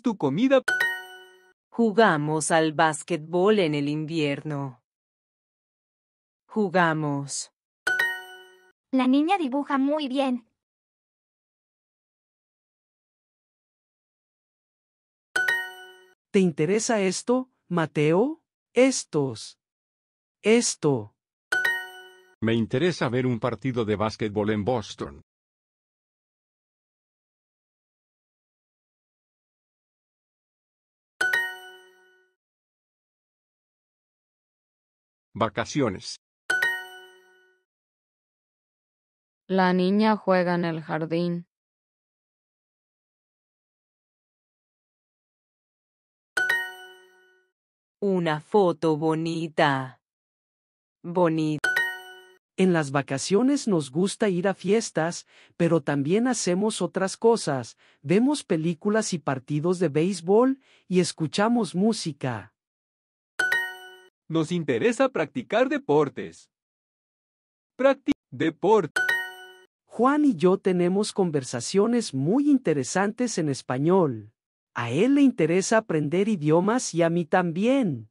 tu comida. Jugamos al básquetbol en el invierno. Jugamos. La niña dibuja muy bien. ¿Te interesa esto, Mateo? Estos. Esto. Me interesa ver un partido de básquetbol en Boston. Vacaciones. La niña juega en el jardín. Una foto bonita. Bonita. En las vacaciones nos gusta ir a fiestas, pero también hacemos otras cosas, vemos películas y partidos de béisbol, y escuchamos música. Nos interesa practicar deportes. Practi deporte. Juan y yo tenemos conversaciones muy interesantes en español. A él le interesa aprender idiomas y a mí también.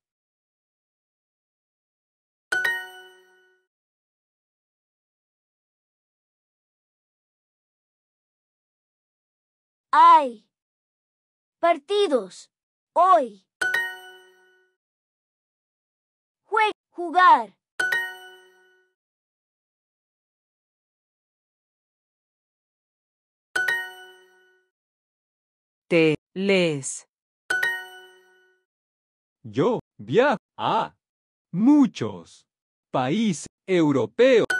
Ay, partidos hoy. Te les Yo viajo a muchos países europeos.